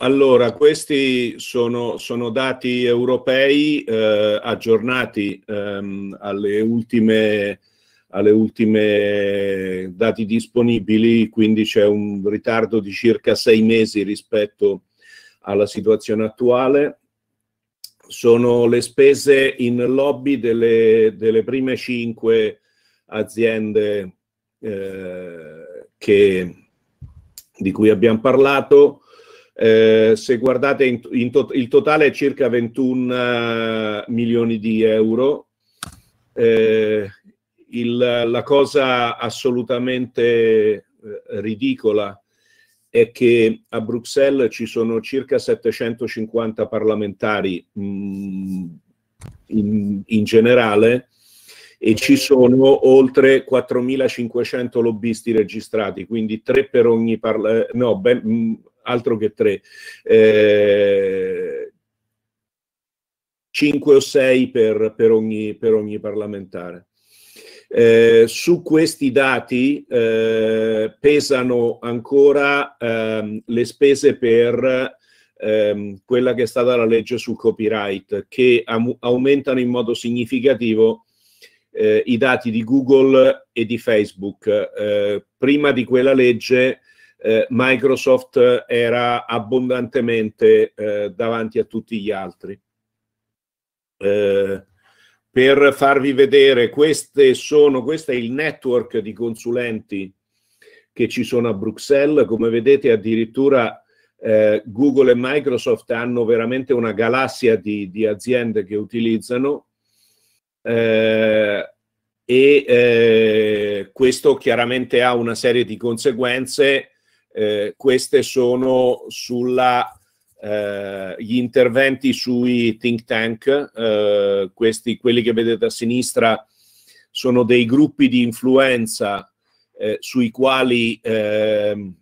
Allora, questi sono, sono dati europei eh, aggiornati ehm, alle ultime alle ultime dati disponibili, quindi c'è un ritardo di circa sei mesi rispetto alla situazione attuale. Sono le spese in lobby delle, delle prime cinque aziende eh, che, di cui abbiamo parlato. Eh, se guardate in, in to- il totale è circa 21 eh, milioni di euro. Eh, il, la cosa assolutamente eh, ridicola è che a Bruxelles ci sono circa 750 parlamentari mh, mm, in, in, generale e ci sono oltre 4.500 lobbisti registrati, quindi tre per ogni parla- no, ben, mm, altro che tre. Eh, 5 o 6 per, per, ogni, per ogni, parlamentare. Eh, su questi dati eh, pesano ancora ehm, le spese per ehm, quella che è stata la legge sul copyright, che aumentano in modo significativo eh, i dati di Google e di Facebook. Eh, prima di quella legge eh, Microsoft era abbondantemente eh, davanti a tutti gli altri. Eh, per farvi vedere, sono, questo è il network di consulenti che ci sono a Bruxelles, come vedete addirittura eh, Google e Microsoft hanno veramente una galassia di, di aziende che utilizzano eh, e eh, questo chiaramente ha una serie di conseguenze eh, queste sono eh, gli interventi sui think tank, eh, questi, quelli che vedete a sinistra sono dei gruppi di influenza sui quali ehm,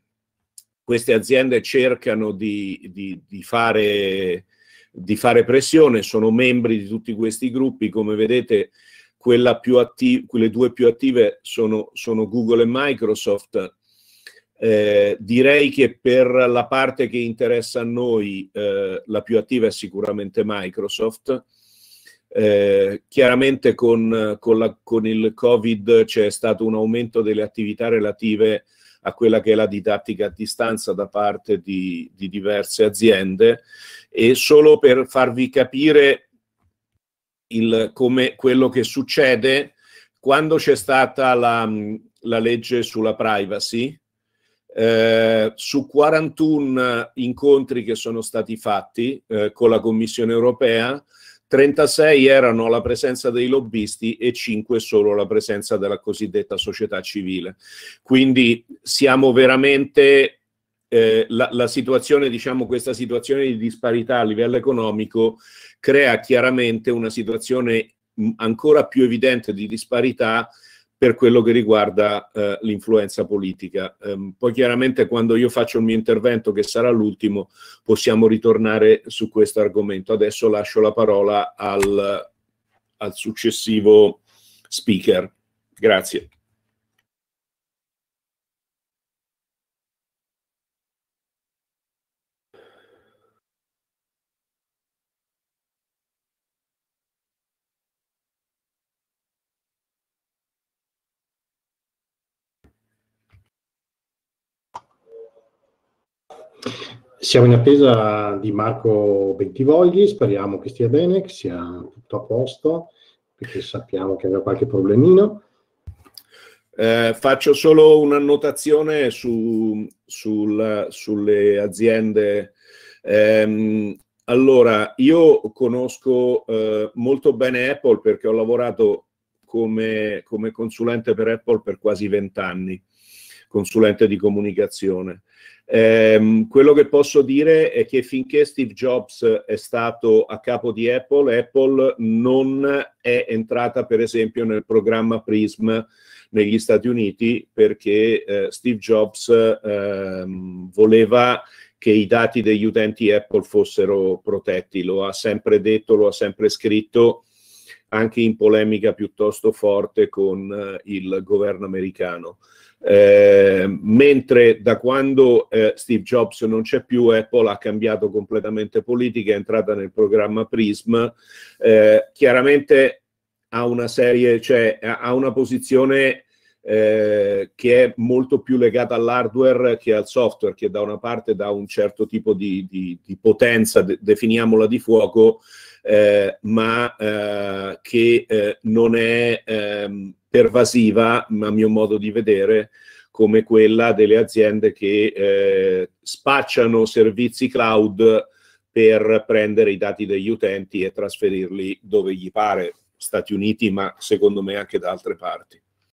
queste aziende cercano di, di, di, fare, di, fare, pressione, sono membri di tutti questi gruppi, come vedete quelle due più attive sono, sono Google e Microsoft, eh, direi che per la parte che interessa a noi eh, la più attiva è sicuramente Microsoft. Eh, chiaramente con, con, la, con, il Covid c'è stato un aumento delle attività relative a quella che è la didattica a distanza da parte di, di diverse aziende e solo per farvi capire il, come quello che succede quando c'è stata la, la legge sulla privacy, eh, su 41 incontri che sono stati fatti eh, con la Commissione europea, 36 erano la presenza dei lobbisti e 5 solo la presenza della cosiddetta società civile. Quindi siamo veramente eh, la, la, situazione, diciamo, questa situazione di disparità a livello economico crea chiaramente una situazione mm, ancora più evidente di disparità per quello che riguarda eh, l'influenza politica. Eh, poi chiaramente quando io faccio il mio intervento, che sarà l'ultimo, possiamo ritornare su questo argomento. Adesso lascio la parola al, al successivo speaker. Grazie. Siamo in attesa di Marco Bentivogli, speriamo che stia bene, che sia tutto a posto, perché sappiamo che aveva qualche problemino. Eh, faccio solo un'annotazione su, sul, sulle aziende. Eh, allora, io conosco eh, molto bene Apple perché ho lavorato come, come consulente per Apple per quasi vent'anni consulente di comunicazione. Eh, quello che posso dire è che finché Steve Jobs è stato a capo di Apple, Apple non è entrata per esempio nel programma PRISM negli Stati Uniti perché eh, Steve Jobs eh, voleva che i dati degli utenti Apple fossero protetti, lo ha sempre detto, lo ha sempre scritto anche in polemica piuttosto forte con eh, il governo americano. Eh, mentre da quando eh, Steve Jobs non c'è più, Apple ha cambiato completamente politica, è entrata nel programma PRISM, eh, chiaramente ha una serie, cioè ha una posizione eh, che è molto più legata all'hardware che al software, che da una parte dà un certo tipo di, di, di potenza, de, definiamola di fuoco, eh, ma eh, che eh, non è ehm, pervasiva, a mio modo di vedere, come quella delle aziende che eh, spacciano servizi cloud per prendere i dati degli utenti e trasferirli dove gli pare, Stati Uniti, ma secondo me anche da altre parti.